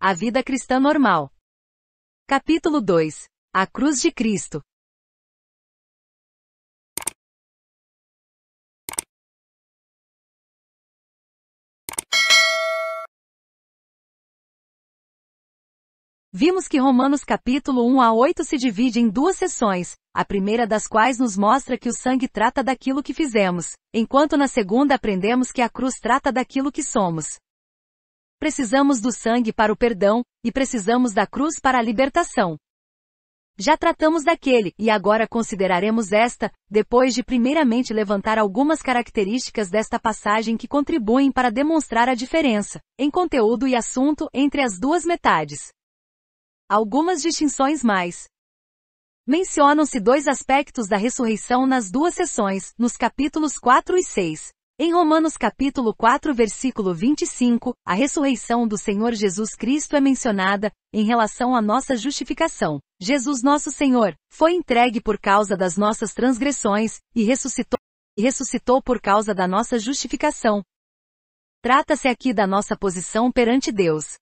A vida cristã normal. Capítulo 2. A cruz de Cristo. Vimos que Romanos capítulo 1 a 8 se divide em duas seções, a primeira das quais nos mostra que o sangue trata daquilo que fizemos, enquanto na segunda aprendemos que a cruz trata daquilo que somos. Precisamos do sangue para o perdão, e precisamos da cruz para a libertação. Já tratamos daquele, e agora consideraremos esta, depois de primeiramente levantar algumas características desta passagem que contribuem para demonstrar a diferença, em conteúdo e assunto, entre as duas metades. Algumas distinções mais. Mencionam-se dois aspectos da ressurreição nas duas sessões, nos capítulos 4 e 6. Em Romanos capítulo 4 versículo 25, a ressurreição do Senhor Jesus Cristo é mencionada, em relação à nossa justificação. Jesus nosso Senhor, foi entregue por causa das nossas transgressões, e ressuscitou, e ressuscitou por causa da nossa justificação. Trata-se aqui da nossa posição perante Deus.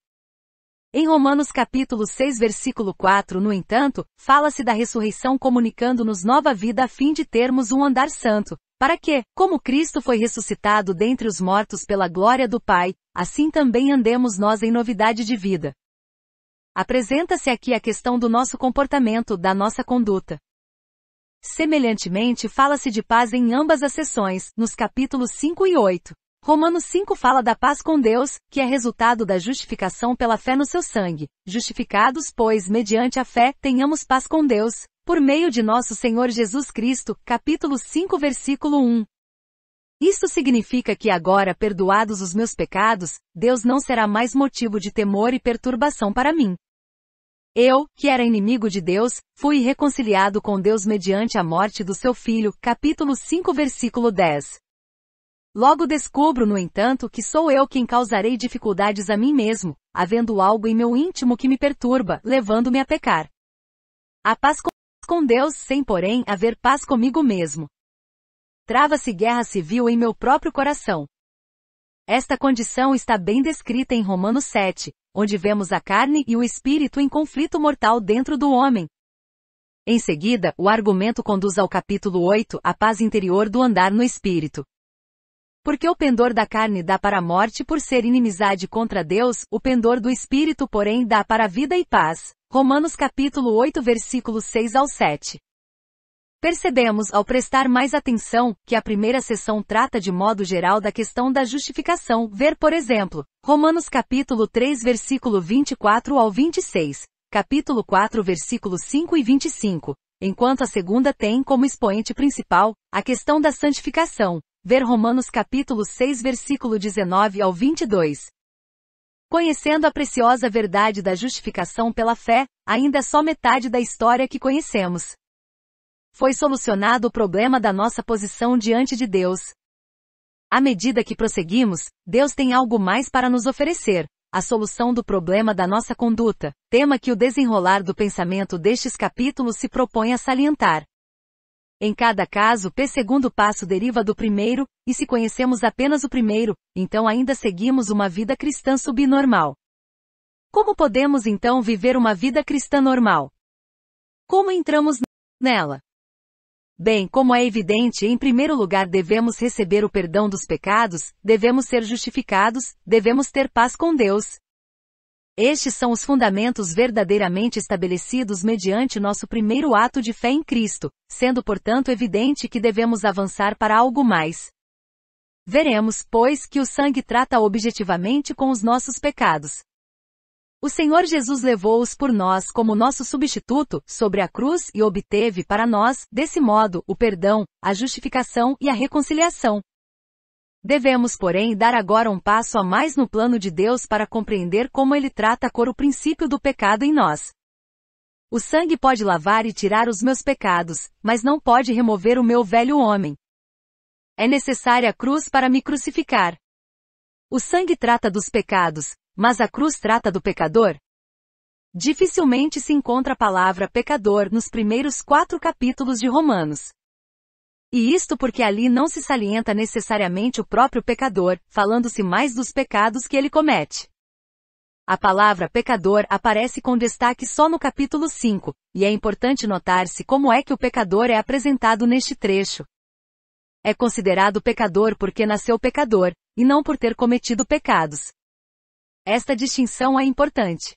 Em Romanos capítulo 6 versículo 4, no entanto, fala-se da ressurreição comunicando-nos nova vida a fim de termos um andar santo, para que, como Cristo foi ressuscitado dentre os mortos pela glória do Pai, assim também andemos nós em novidade de vida. Apresenta-se aqui a questão do nosso comportamento, da nossa conduta. Semelhantemente fala-se de paz em ambas as sessões, nos capítulos 5 e 8. Romanos 5 fala da paz com Deus, que é resultado da justificação pela fé no seu sangue. Justificados, pois, mediante a fé, tenhamos paz com Deus, por meio de nosso Senhor Jesus Cristo, capítulo 5, versículo 1. Isto significa que agora perdoados os meus pecados, Deus não será mais motivo de temor e perturbação para mim. Eu, que era inimigo de Deus, fui reconciliado com Deus mediante a morte do seu filho, capítulo 5, versículo 10. Logo descubro, no entanto, que sou eu quem causarei dificuldades a mim mesmo, havendo algo em meu íntimo que me perturba, levando-me a pecar. A paz com Deus sem, porém, haver paz comigo mesmo. Trava-se guerra civil em meu próprio coração. Esta condição está bem descrita em Romanos 7, onde vemos a carne e o espírito em conflito mortal dentro do homem. Em seguida, o argumento conduz ao capítulo 8, a paz interior do andar no espírito, porque o pendor da carne dá para a morte por ser inimizade contra Deus, o pendor do espírito, porém, dá para a vida e paz. Romanos capítulo 8, versículos 6 ao 7. Percebemos, ao prestar mais atenção, que a primeira sessão trata de modo geral da questão da justificação, ver, por exemplo, Romanos capítulo 3, versículo 24 ao 26, capítulo 4, versículos 5 e 25, enquanto a segunda tem como expoente principal a questão da santificação, Ver Romanos capítulo 6 versículo 19 ao 22. Conhecendo a preciosa verdade da justificação pela fé, ainda é só metade da história que conhecemos. Foi solucionado o problema da nossa posição diante de Deus. À medida que prosseguimos, Deus tem algo mais para nos oferecer a solução do problema da nossa conduta, tema que o desenrolar do pensamento destes capítulos se propõe a salientar. Em cada caso, P segundo passo deriva do primeiro, e se conhecemos apenas o primeiro, então ainda seguimos uma vida cristã subnormal. Como podemos então viver uma vida cristã normal? Como entramos nela? Bem, como é evidente, em primeiro lugar devemos receber o perdão dos pecados, devemos ser justificados, devemos ter paz com Deus, estes são os fundamentos verdadeiramente estabelecidos mediante nosso primeiro ato de fé em Cristo, sendo portanto evidente que devemos avançar para algo mais. Veremos, pois, que o sangue trata objetivamente com os nossos pecados. O Senhor Jesus levou-os por nós como nosso substituto, sobre a cruz e obteve para nós, desse modo, o perdão, a justificação e a reconciliação, Devemos, porém, dar agora um passo a mais no plano de Deus para compreender como ele trata a cor o princípio do pecado em nós. O sangue pode lavar e tirar os meus pecados, mas não pode remover o meu velho homem. É necessária a cruz para me crucificar. O sangue trata dos pecados, mas a cruz trata do pecador? Dificilmente se encontra a palavra pecador nos primeiros quatro capítulos de Romanos. E isto porque ali não se salienta necessariamente o próprio pecador, falando-se mais dos pecados que ele comete. A palavra pecador aparece com destaque só no capítulo 5, e é importante notar-se como é que o pecador é apresentado neste trecho. É considerado pecador porque nasceu pecador, e não por ter cometido pecados. Esta distinção é importante.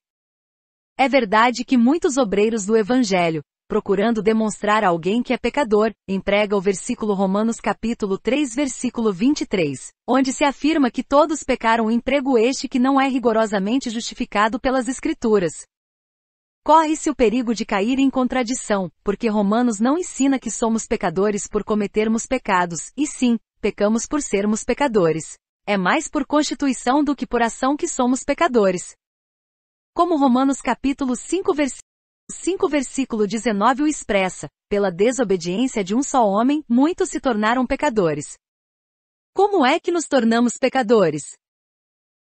É verdade que muitos obreiros do Evangelho, procurando demonstrar a alguém que é pecador, emprega o versículo Romanos capítulo 3 versículo 23, onde se afirma que todos pecaram um emprego este que não é rigorosamente justificado pelas escrituras. Corre-se o perigo de cair em contradição, porque Romanos não ensina que somos pecadores por cometermos pecados, e sim, pecamos por sermos pecadores. É mais por constituição do que por ação que somos pecadores. Como Romanos capítulo 5 versículo 5 versículo 19 o expressa, pela desobediência de um só homem, muitos se tornaram pecadores. Como é que nos tornamos pecadores?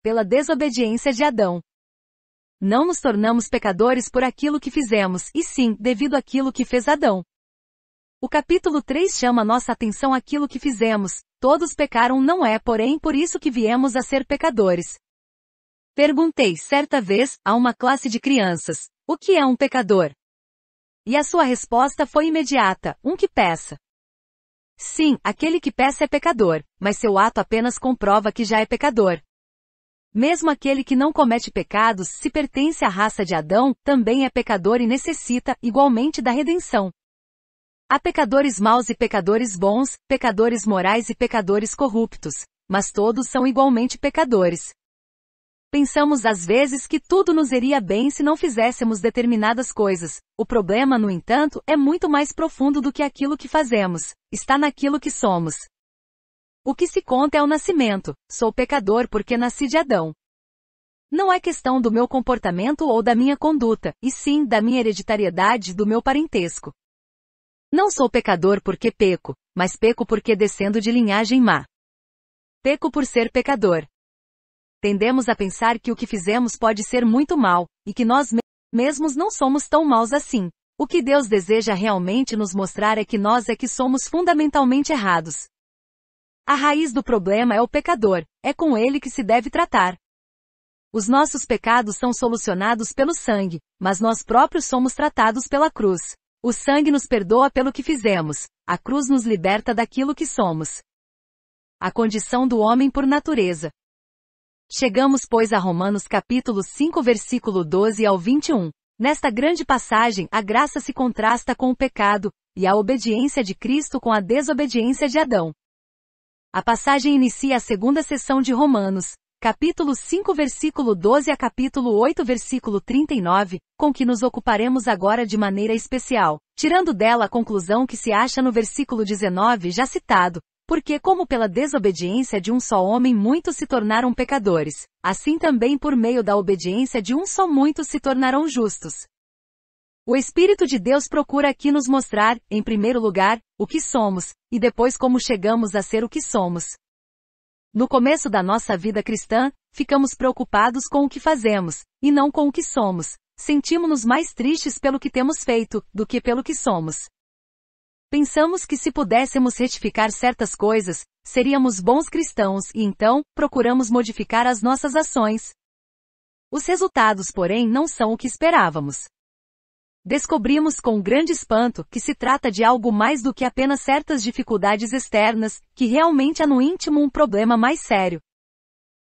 Pela desobediência de Adão. Não nos tornamos pecadores por aquilo que fizemos, e sim, devido àquilo que fez Adão. O capítulo 3 chama nossa atenção aquilo que fizemos, todos pecaram não é porém por isso que viemos a ser pecadores. Perguntei certa vez, a uma classe de crianças, o que é um pecador? E a sua resposta foi imediata, um que peça. Sim, aquele que peça é pecador, mas seu ato apenas comprova que já é pecador. Mesmo aquele que não comete pecados, se pertence à raça de Adão, também é pecador e necessita, igualmente, da redenção. Há pecadores maus e pecadores bons, pecadores morais e pecadores corruptos, mas todos são igualmente pecadores. Pensamos às vezes que tudo nos iria bem se não fizéssemos determinadas coisas. O problema, no entanto, é muito mais profundo do que aquilo que fazemos. Está naquilo que somos. O que se conta é o nascimento. Sou pecador porque nasci de Adão. Não é questão do meu comportamento ou da minha conduta, e sim da minha hereditariedade e do meu parentesco. Não sou pecador porque peco, mas peco porque descendo de linhagem má. Peco por ser pecador. Tendemos a pensar que o que fizemos pode ser muito mal, e que nós mesmos não somos tão maus assim. O que Deus deseja realmente nos mostrar é que nós é que somos fundamentalmente errados. A raiz do problema é o pecador, é com ele que se deve tratar. Os nossos pecados são solucionados pelo sangue, mas nós próprios somos tratados pela cruz. O sangue nos perdoa pelo que fizemos, a cruz nos liberta daquilo que somos. A condição do homem por natureza, Chegamos, pois, a Romanos capítulo 5 versículo 12 ao 21. Nesta grande passagem, a graça se contrasta com o pecado, e a obediência de Cristo com a desobediência de Adão. A passagem inicia a segunda sessão de Romanos, capítulo 5 versículo 12 a capítulo 8 versículo 39, com que nos ocuparemos agora de maneira especial, tirando dela a conclusão que se acha no versículo 19 já citado, porque como pela desobediência de um só homem muitos se tornaram pecadores, assim também por meio da obediência de um só muitos se tornarão justos. O Espírito de Deus procura aqui nos mostrar, em primeiro lugar, o que somos, e depois como chegamos a ser o que somos. No começo da nossa vida cristã, ficamos preocupados com o que fazemos, e não com o que somos. Sentimos-nos mais tristes pelo que temos feito, do que pelo que somos. Pensamos que se pudéssemos retificar certas coisas, seríamos bons cristãos e então, procuramos modificar as nossas ações. Os resultados, porém, não são o que esperávamos. Descobrimos com grande espanto que se trata de algo mais do que apenas certas dificuldades externas, que realmente há no íntimo um problema mais sério.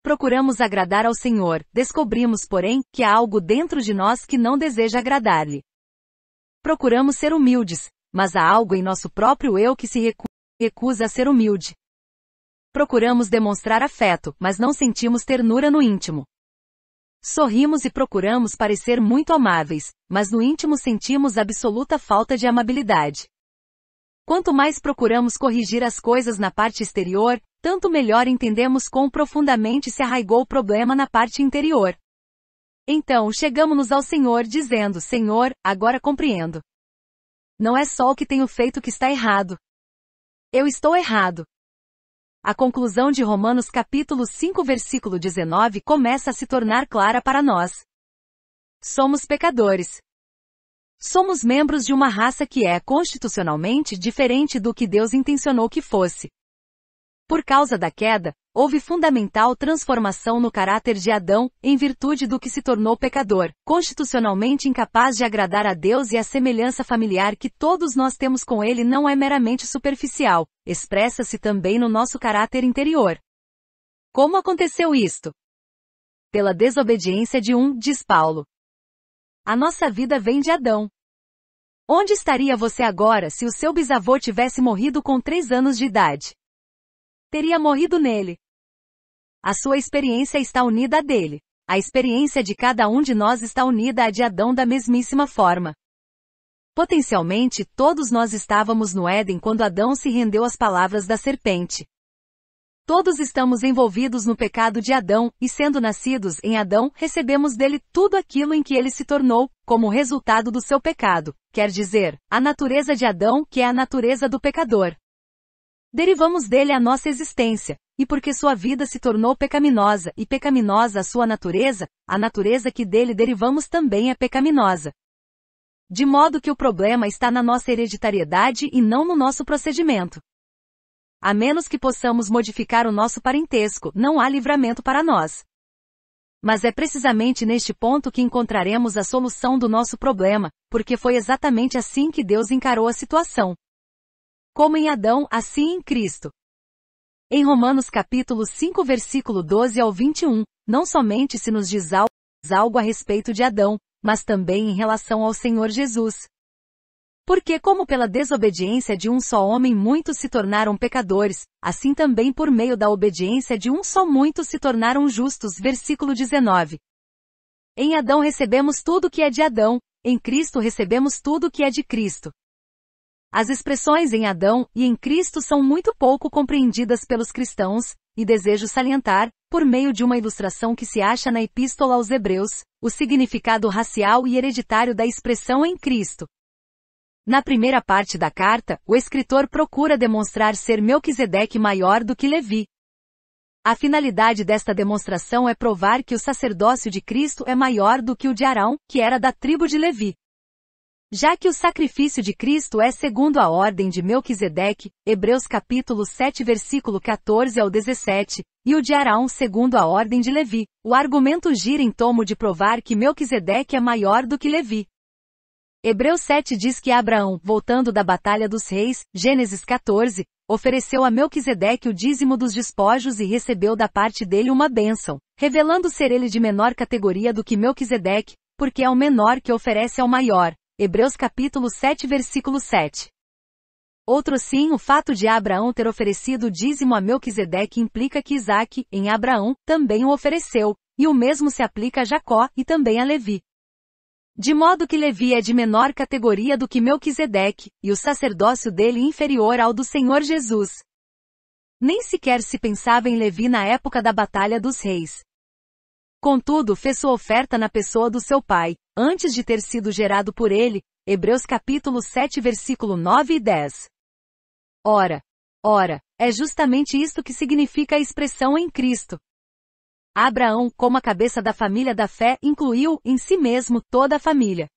Procuramos agradar ao Senhor, descobrimos, porém, que há algo dentro de nós que não deseja agradar-lhe. Procuramos ser humildes, mas há algo em nosso próprio eu que se recu recusa a ser humilde. Procuramos demonstrar afeto, mas não sentimos ternura no íntimo. Sorrimos e procuramos parecer muito amáveis, mas no íntimo sentimos absoluta falta de amabilidade. Quanto mais procuramos corrigir as coisas na parte exterior, tanto melhor entendemos quão profundamente se arraigou o problema na parte interior. Então chegamos-nos ao Senhor dizendo: Senhor, agora compreendo. Não é só o que tenho feito que está errado. Eu estou errado. A conclusão de Romanos capítulo 5 versículo 19 começa a se tornar clara para nós. Somos pecadores. Somos membros de uma raça que é constitucionalmente diferente do que Deus intencionou que fosse. Por causa da queda, houve fundamental transformação no caráter de Adão, em virtude do que se tornou pecador, constitucionalmente incapaz de agradar a Deus e a semelhança familiar que todos nós temos com ele não é meramente superficial, expressa-se também no nosso caráter interior. Como aconteceu isto? Pela desobediência de um, diz Paulo. A nossa vida vem de Adão. Onde estaria você agora se o seu bisavô tivesse morrido com três anos de idade? teria morrido nele. A sua experiência está unida à dele. A experiência de cada um de nós está unida à de Adão da mesmíssima forma. Potencialmente, todos nós estávamos no Éden quando Adão se rendeu às palavras da serpente. Todos estamos envolvidos no pecado de Adão, e sendo nascidos em Adão, recebemos dele tudo aquilo em que ele se tornou, como resultado do seu pecado, quer dizer, a natureza de Adão, que é a natureza do pecador. Derivamos dele a nossa existência, e porque sua vida se tornou pecaminosa e pecaminosa a sua natureza, a natureza que dele derivamos também é pecaminosa. De modo que o problema está na nossa hereditariedade e não no nosso procedimento. A menos que possamos modificar o nosso parentesco, não há livramento para nós. Mas é precisamente neste ponto que encontraremos a solução do nosso problema, porque foi exatamente assim que Deus encarou a situação. Como em Adão, assim em Cristo. Em Romanos capítulo 5 versículo 12 ao 21, não somente se nos diz algo a respeito de Adão, mas também em relação ao Senhor Jesus. Porque como pela desobediência de um só homem muitos se tornaram pecadores, assim também por meio da obediência de um só muitos se tornaram justos. Versículo 19. Em Adão recebemos tudo que é de Adão, em Cristo recebemos tudo que é de Cristo. As expressões em Adão e em Cristo são muito pouco compreendidas pelos cristãos, e desejo salientar, por meio de uma ilustração que se acha na Epístola aos Hebreus, o significado racial e hereditário da expressão em Cristo. Na primeira parte da carta, o escritor procura demonstrar ser Melquisedeque maior do que Levi. A finalidade desta demonstração é provar que o sacerdócio de Cristo é maior do que o de Arão, que era da tribo de Levi. Já que o sacrifício de Cristo é segundo a ordem de Melquisedeque, Hebreus capítulo 7 versículo 14 ao 17, e o de Arão segundo a ordem de Levi, o argumento gira em torno de provar que Melquisedeque é maior do que Levi. Hebreus 7 diz que Abraão, voltando da batalha dos reis, Gênesis 14, ofereceu a Melquisedeque o dízimo dos despojos e recebeu da parte dele uma bênção, revelando ser ele de menor categoria do que Melquisedeque, porque é o menor que oferece ao maior. Hebreus capítulo 7 versículo 7. Outro sim, o fato de Abraão ter oferecido o dízimo a Melquisedeque implica que Isaac, em Abraão, também o ofereceu, e o mesmo se aplica a Jacó e também a Levi. De modo que Levi é de menor categoria do que Melquisedeque, e o sacerdócio dele inferior ao do Senhor Jesus. Nem sequer se pensava em Levi na época da Batalha dos Reis. Contudo, fez sua oferta na pessoa do seu pai, antes de ter sido gerado por ele, Hebreus capítulo 7 versículo 9 e 10. Ora, ora, é justamente isto que significa a expressão em Cristo. Abraão, como a cabeça da família da fé, incluiu em si mesmo toda a família.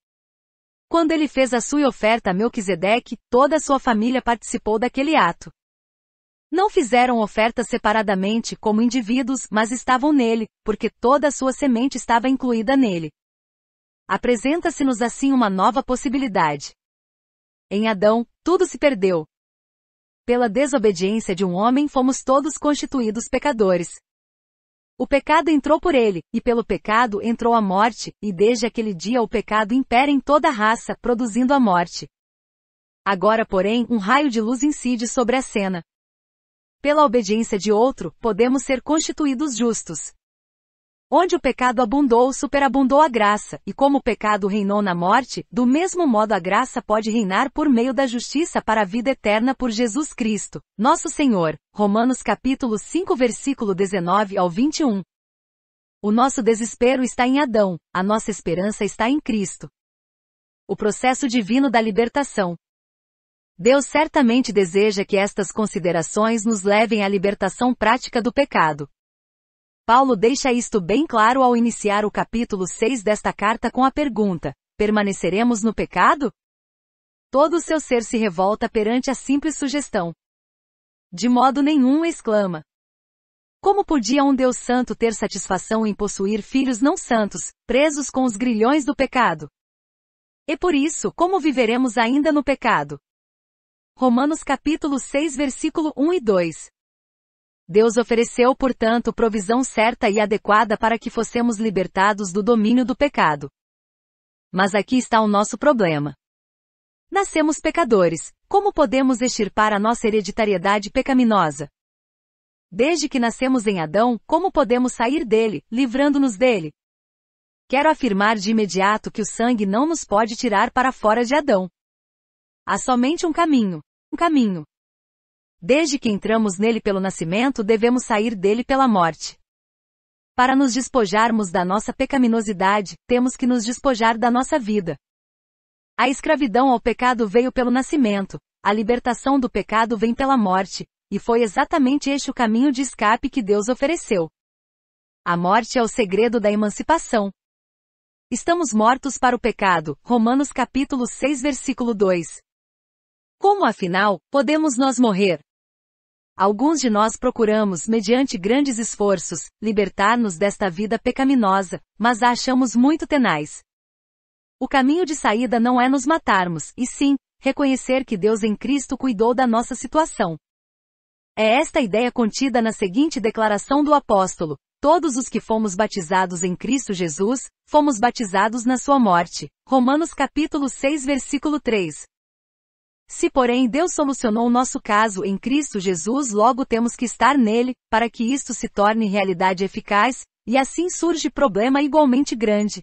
Quando ele fez a sua oferta a Melquisedeque, toda a sua família participou daquele ato. Não fizeram ofertas separadamente como indivíduos, mas estavam nele, porque toda a sua semente estava incluída nele. Apresenta-se-nos assim uma nova possibilidade. Em Adão, tudo se perdeu. Pela desobediência de um homem fomos todos constituídos pecadores. O pecado entrou por ele, e pelo pecado entrou a morte, e desde aquele dia o pecado impera em toda a raça, produzindo a morte. Agora, porém, um raio de luz incide sobre a cena. Pela obediência de outro, podemos ser constituídos justos. Onde o pecado abundou, superabundou a graça, e como o pecado reinou na morte, do mesmo modo a graça pode reinar por meio da justiça para a vida eterna por Jesus Cristo, nosso Senhor. Romanos capítulo 5 versículo 19 ao 21. O nosso desespero está em Adão, a nossa esperança está em Cristo. O processo divino da libertação. Deus certamente deseja que estas considerações nos levem à libertação prática do pecado, Paulo deixa isto bem claro ao iniciar o capítulo 6 desta carta com a pergunta: permaneceremos no pecado? Todo o seu ser se revolta perante a simples sugestão. De modo nenhum exclama. Como podia um Deus santo ter satisfação em possuir filhos não santos, presos com os grilhões do pecado? E por isso, como viveremos ainda no pecado? Romanos capítulo 6 versículo 1 e 2. Deus ofereceu, portanto, provisão certa e adequada para que fossemos libertados do domínio do pecado. Mas aqui está o nosso problema. Nascemos pecadores, como podemos extirpar a nossa hereditariedade pecaminosa? Desde que nascemos em Adão, como podemos sair dele, livrando-nos dele? Quero afirmar de imediato que o sangue não nos pode tirar para fora de Adão. Há somente um caminho. Um caminho, Desde que entramos nele pelo nascimento, devemos sair dele pela morte. Para nos despojarmos da nossa pecaminosidade, temos que nos despojar da nossa vida. A escravidão ao pecado veio pelo nascimento, a libertação do pecado vem pela morte, e foi exatamente este o caminho de escape que Deus ofereceu. A morte é o segredo da emancipação. Estamos mortos para o pecado. Romanos capítulo 6 versículo 2. Como afinal, podemos nós morrer? Alguns de nós procuramos, mediante grandes esforços, libertar-nos desta vida pecaminosa, mas a achamos muito tenaz. O caminho de saída não é nos matarmos, e sim, reconhecer que Deus em Cristo cuidou da nossa situação. É esta ideia contida na seguinte declaração do apóstolo: Todos os que fomos batizados em Cristo Jesus, fomos batizados na sua morte. Romanos capítulo 6 versículo 3. Se, porém, Deus solucionou nosso caso em Cristo Jesus, logo temos que estar nele, para que isto se torne realidade eficaz, e assim surge problema igualmente grande.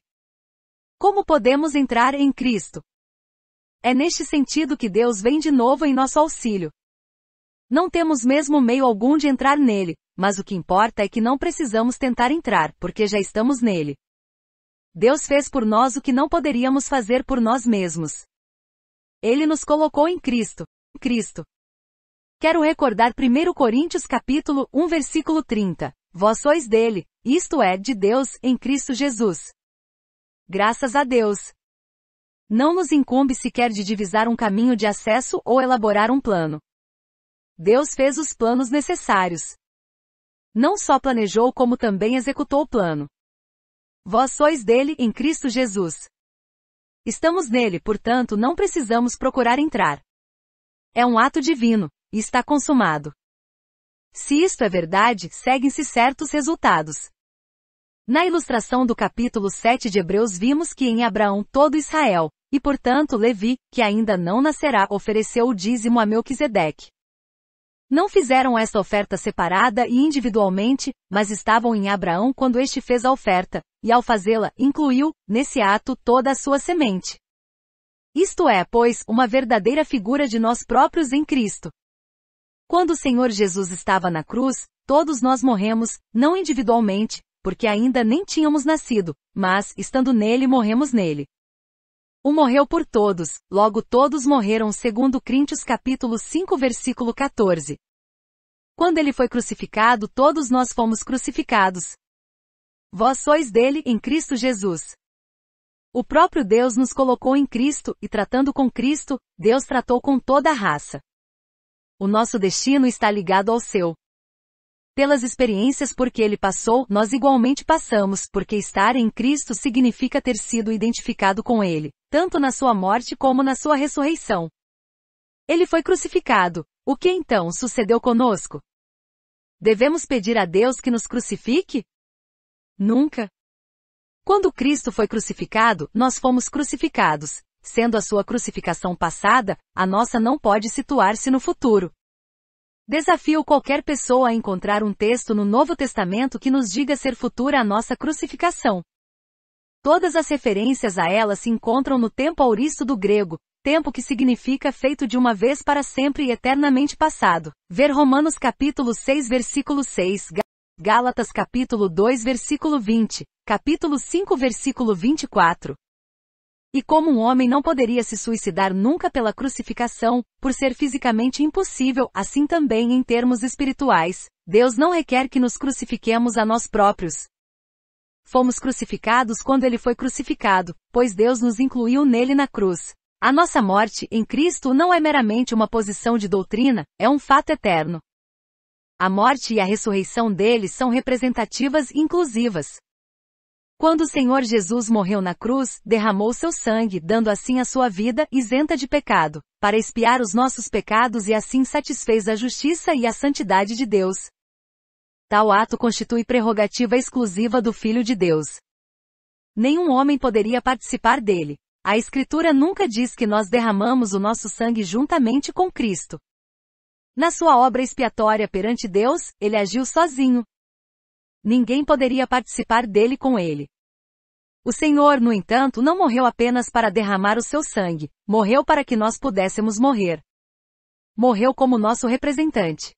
Como podemos entrar em Cristo? É neste sentido que Deus vem de novo em nosso auxílio. Não temos mesmo meio algum de entrar nele, mas o que importa é que não precisamos tentar entrar, porque já estamos nele. Deus fez por nós o que não poderíamos fazer por nós mesmos. Ele nos colocou em Cristo. Cristo. Quero recordar 1 Coríntios capítulo 1 versículo 30. Vós sois dele, isto é, de Deus, em Cristo Jesus. Graças a Deus. Não nos incumbe sequer de divisar um caminho de acesso ou elaborar um plano. Deus fez os planos necessários. Não só planejou como também executou o plano. Vós sois dele em Cristo Jesus. Estamos nele, portanto não precisamos procurar entrar. É um ato divino, e está consumado. Se isto é verdade, seguem-se certos resultados. Na ilustração do capítulo 7 de Hebreus vimos que em Abraão todo Israel, e portanto Levi, que ainda não nascerá, ofereceu o dízimo a Melquisedeque. Não fizeram esta oferta separada e individualmente, mas estavam em Abraão quando este fez a oferta, e ao fazê-la, incluiu, nesse ato, toda a sua semente. Isto é, pois, uma verdadeira figura de nós próprios em Cristo. Quando o Senhor Jesus estava na cruz, todos nós morremos, não individualmente, porque ainda nem tínhamos nascido, mas, estando nele, morremos nele. O morreu por todos, logo todos morreram segundo Coríntios capítulo 5 versículo 14. Quando ele foi crucificado todos nós fomos crucificados. Vós sois dele em Cristo Jesus. O próprio Deus nos colocou em Cristo, e tratando com Cristo, Deus tratou com toda a raça. O nosso destino está ligado ao seu. Pelas experiências por que ele passou, nós igualmente passamos, porque estar em Cristo significa ter sido identificado com ele, tanto na sua morte como na sua ressurreição. Ele foi crucificado. O que então sucedeu conosco? Devemos pedir a Deus que nos crucifique? Nunca. Quando Cristo foi crucificado, nós fomos crucificados. Sendo a sua crucificação passada, a nossa não pode situar-se no futuro. Desafio qualquer pessoa a encontrar um texto no Novo Testamento que nos diga ser futura a nossa crucificação. Todas as referências a ela se encontram no tempo auristo do grego, tempo que significa feito de uma vez para sempre e eternamente passado. Ver Romanos capítulo 6 versículo 6, Gálatas capítulo 2 versículo 20, capítulo 5 versículo 24, e como um homem não poderia se suicidar nunca pela crucificação, por ser fisicamente impossível, assim também em termos espirituais, Deus não requer que nos crucifiquemos a nós próprios. Fomos crucificados quando ele foi crucificado, pois Deus nos incluiu nele na cruz. A nossa morte em Cristo não é meramente uma posição de doutrina, é um fato eterno. A morte e a ressurreição dele são representativas e inclusivas. Quando o Senhor Jesus morreu na cruz, derramou seu sangue, dando assim a sua vida, isenta de pecado, para expiar os nossos pecados e assim satisfez a justiça e a santidade de Deus. Tal ato constitui prerrogativa exclusiva do Filho de Deus. Nenhum homem poderia participar dele. A Escritura nunca diz que nós derramamos o nosso sangue juntamente com Cristo. Na sua obra expiatória perante Deus, ele agiu sozinho. Ninguém poderia participar dele com ele. O Senhor, no entanto, não morreu apenas para derramar o seu sangue, morreu para que nós pudéssemos morrer. Morreu como nosso representante.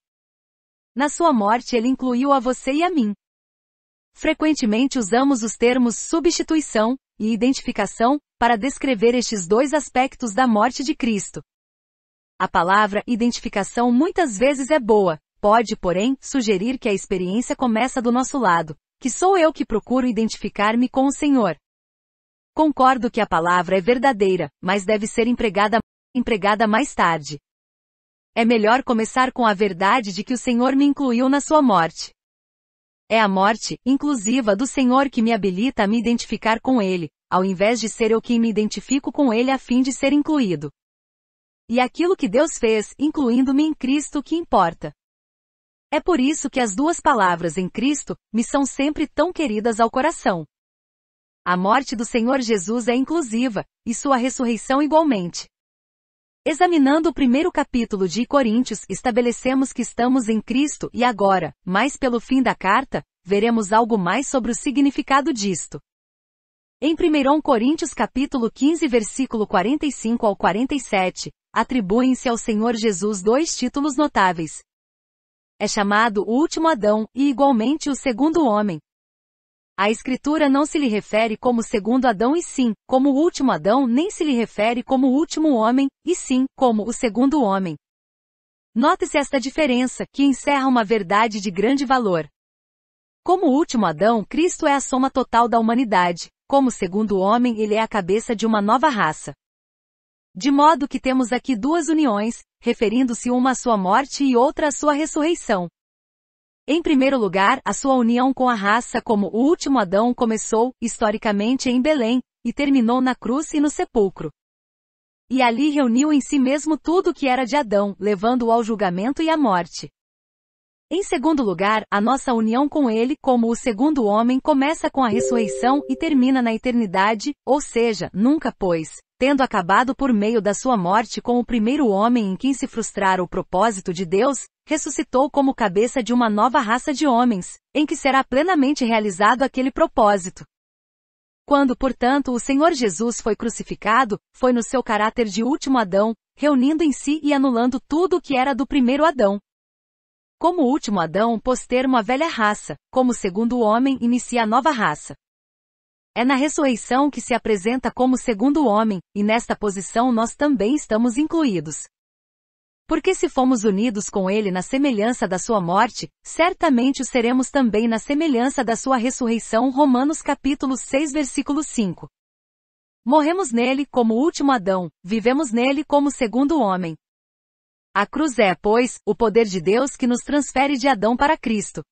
Na sua morte ele incluiu a você e a mim. Frequentemente usamos os termos substituição e identificação para descrever estes dois aspectos da morte de Cristo. A palavra identificação muitas vezes é boa, pode, porém, sugerir que a experiência começa do nosso lado, que sou eu que procuro identificar-me com o Senhor. Concordo que a palavra é verdadeira, mas deve ser empregada, empregada mais tarde. É melhor começar com a verdade de que o Senhor me incluiu na sua morte. É a morte, inclusiva do Senhor que me habilita a me identificar com Ele, ao invés de ser eu quem me identifico com Ele a fim de ser incluído. E aquilo que Deus fez, incluindo-me em Cristo, que importa. É por isso que as duas palavras em Cristo me são sempre tão queridas ao coração. A morte do Senhor Jesus é inclusiva, e sua ressurreição igualmente. Examinando o primeiro capítulo de Coríntios, estabelecemos que estamos em Cristo e agora, mais pelo fim da carta, veremos algo mais sobre o significado disto. Em 1 Coríntios capítulo 15 versículo 45 ao 47, atribuem-se ao Senhor Jesus dois títulos notáveis, é chamado o último Adão, e igualmente o segundo homem. A Escritura não se lhe refere como segundo Adão e sim, como o último Adão, nem se lhe refere como o último homem, e sim, como o segundo homem. Note-se esta diferença, que encerra uma verdade de grande valor. Como o último Adão, Cristo é a soma total da humanidade. Como segundo homem, ele é a cabeça de uma nova raça. De modo que temos aqui duas uniões, referindo-se uma à sua morte e outra à sua ressurreição. Em primeiro lugar, a sua união com a raça como o último Adão começou, historicamente, em Belém, e terminou na cruz e no sepulcro. E ali reuniu em si mesmo tudo o que era de Adão, levando-o ao julgamento e à morte. Em segundo lugar, a nossa união com ele como o segundo homem começa com a ressurreição e termina na eternidade, ou seja, nunca pois tendo acabado por meio da sua morte com o primeiro homem em quem se frustrara o propósito de Deus, ressuscitou como cabeça de uma nova raça de homens, em que será plenamente realizado aquele propósito. Quando, portanto, o Senhor Jesus foi crucificado, foi no seu caráter de último Adão, reunindo em si e anulando tudo o que era do primeiro Adão. Como último Adão, pôs termo à velha raça, como segundo homem, inicia a nova raça. É na ressurreição que se apresenta como segundo homem, e nesta posição nós também estamos incluídos. Porque se fomos unidos com ele na semelhança da sua morte, certamente o seremos também na semelhança da sua ressurreição. Romanos capítulo 6 versículo 5. Morremos nele como último Adão, vivemos nele como segundo homem. A cruz é, pois, o poder de Deus que nos transfere de Adão para Cristo.